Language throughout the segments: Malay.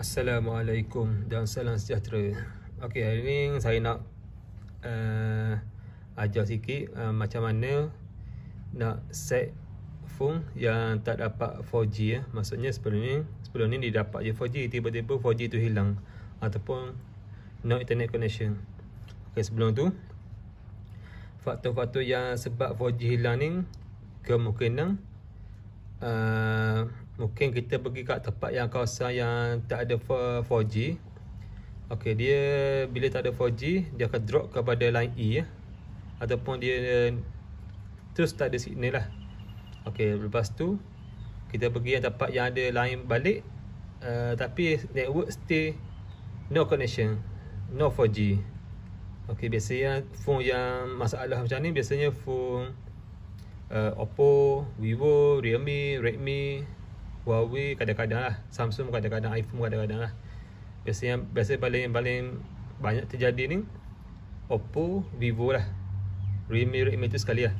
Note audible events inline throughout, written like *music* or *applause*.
Assalamualaikum dan salam sejahtera Okay, hari ni saya nak uh, eh, Ajar sikit uh, macam mana Nak set phone yang tak dapat 4G ya. Maksudnya sebelum ni Sebelum ni dia dapat je 4G Tiba-tiba 4G tu hilang Ataupun no internet connection Okay, sebelum tu Faktor-faktor yang sebab 4G hilang ni Kemungkinan Err uh, mungkin kita pergi kat tempat yang kawasan yang tak ada 4G ok dia bila tak ada 4G dia akan drop kepada line E ya. ataupun dia terus tak ada signal lah ok lepas tu kita pergi yang tempat yang ada line balik uh, tapi network stay no connection no 4G ok biasanya phone yang masalah macam ni biasanya phone uh, Oppo, Vivo, Realme, Redmi Huawei kadang-kadang lah Samsung kadang-kadang iPhone kadang-kadang lah Biasanya biasa paling paling banyak terjadi ni Oppo, Vivo lah Realme, Realme tu sekali lah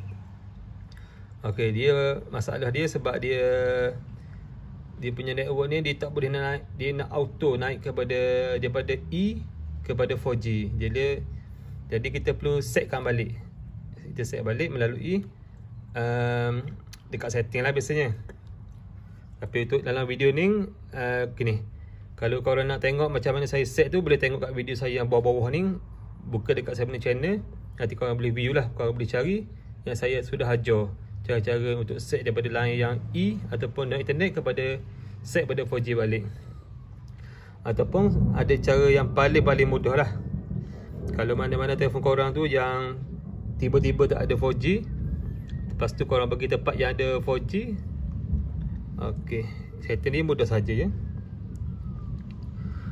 Okay dia masalah dia sebab dia dia punya network ni dia tak boleh naik dia nak auto naik kepada daripada E kepada 4G jadi jadi kita perlu setkan balik kita set balik melalui um, dekat setting lah biasanya tapi untuk dalam video ni uh, gini. Kalau korang nak tengok macam mana saya set tu Boleh tengok kat video saya yang bawah-bawah ni Buka dekat saya punya channel Nanti korang boleh view lah Korang boleh cari Yang saya sudah ajar Cara-cara untuk set daripada line yang E Ataupun dari internet kepada Set pada 4G balik Ataupun ada cara yang paling-paling mudah lah Kalau mana-mana telefon korang tu yang Tiba-tiba tak ada 4G Lepas tu korang pergi tempat yang ada 4G Okey, setting ni mudah saja ya.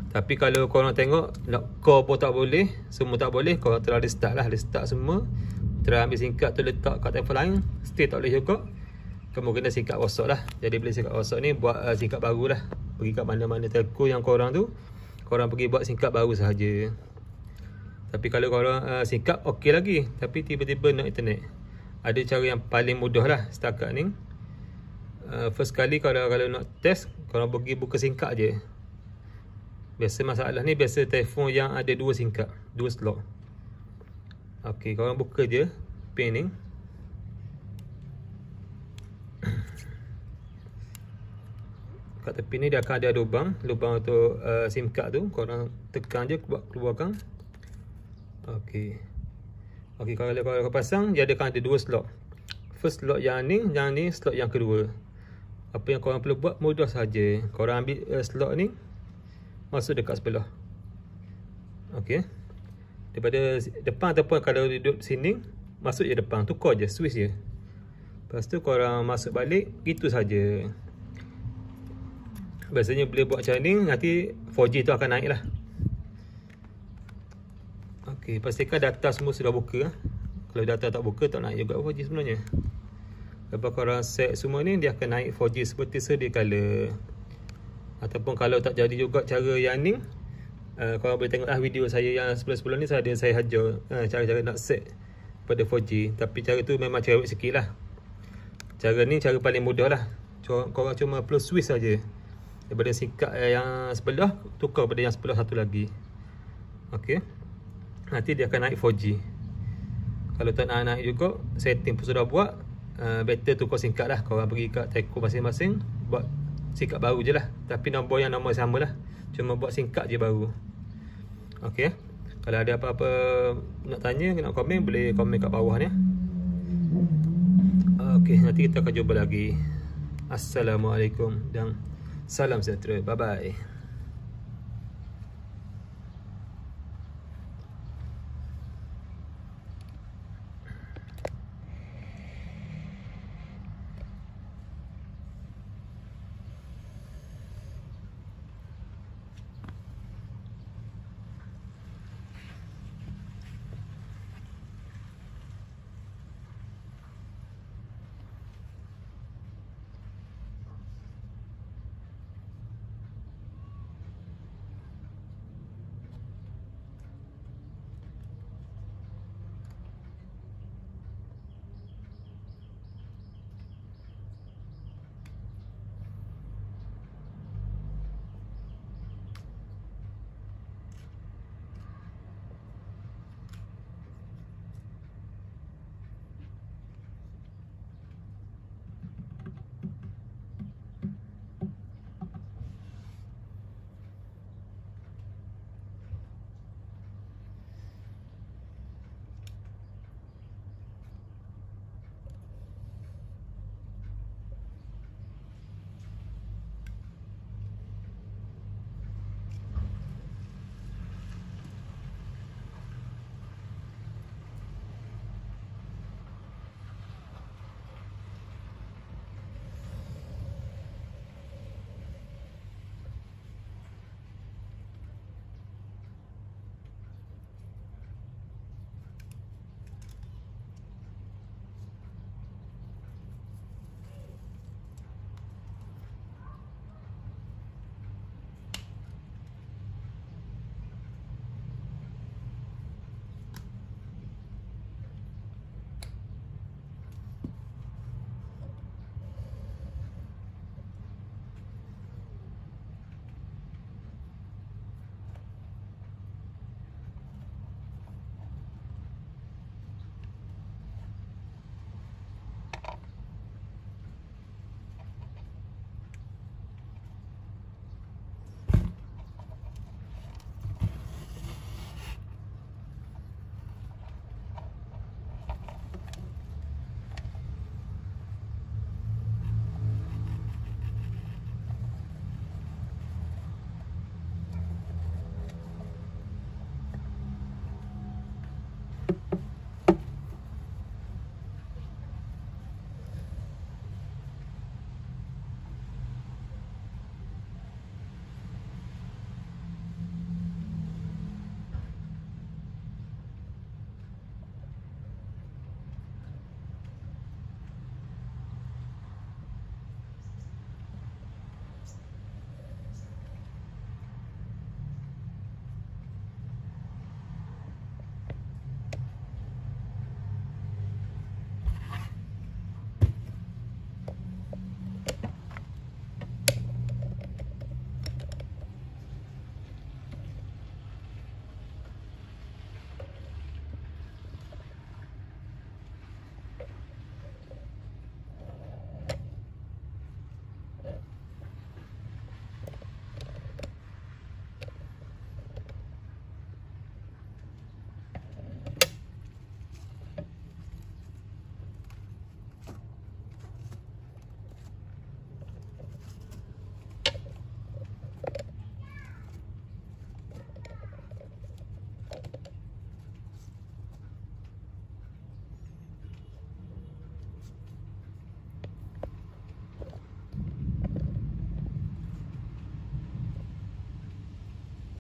Tapi kalau korang tengok nak kau pun tak boleh, semua tak boleh, korang telah restart lah, restart semua. Terus ambil singkat tu letak kat telefon lain, still tak boleh juga. Kemungkinan singkat rosak lah. Jadi bila singkat rosak ni buat uh, singkat baru lah. Pergi kat mana-mana telco yang korang tu, korang pergi buat singkat baru saja. Ya. Tapi kalau korang uh, singkat okey lagi, tapi tiba-tiba nak internet. Ada cara yang paling mudah lah setakat ni uh, first kali kalau kalau nak test kalau pergi buka singkat je biasa masalah ni biasa telefon yang ada dua singkat dua slot okey kalau buka je pening *coughs* kat tepi ni dia akan ada lubang lubang untuk uh, sim card tu korang tekan je buat keluarkan ok ok kalau, kalau, kalau pasang dia akan ada dua slot first slot yang ni yang ni slot yang kedua apa yang korang perlu buat mudah saja. Korang ambil uh, slot ni masuk dekat sebelah. Okey. Daripada depan ataupun kalau duduk sini masuk je depan, tukar je switch je. Lepas tu korang masuk balik gitu saja. Biasanya boleh buat macam ni nanti 4G tu akan naik lah. Okey, pastikan data semua sudah buka. Kalau data tak buka tak naik juga 4G sebenarnya. Lepas korang set semua ni Dia akan naik 4G seperti sedikala Ataupun kalau tak jadi juga Cara yang ni uh, Korang boleh tengok lah video saya yang sebelum-sebelum ni Saya ada saya hajar eh, cara-cara uh, nak set Pada 4G Tapi cara tu memang cerewet sikit lah Cara ni cara paling mudah lah Korang cuma plus switch saja Daripada sikap eh, yang sebelah Tukar pada yang sebelah satu lagi Okay Nanti dia akan naik 4G Kalau tak nak naik juga Setting pun sudah buat Eh, better tu kau singkat lah Korang pergi kat teko masing-masing Buat singkat baru je lah Tapi nombor yang nombor sama lah Cuma buat singkat je baru Ok Kalau ada apa-apa Nak tanya Nak komen Boleh komen kat bawah ni Ok Nanti kita akan jumpa lagi Assalamualaikum Dan Salam sejahtera Bye-bye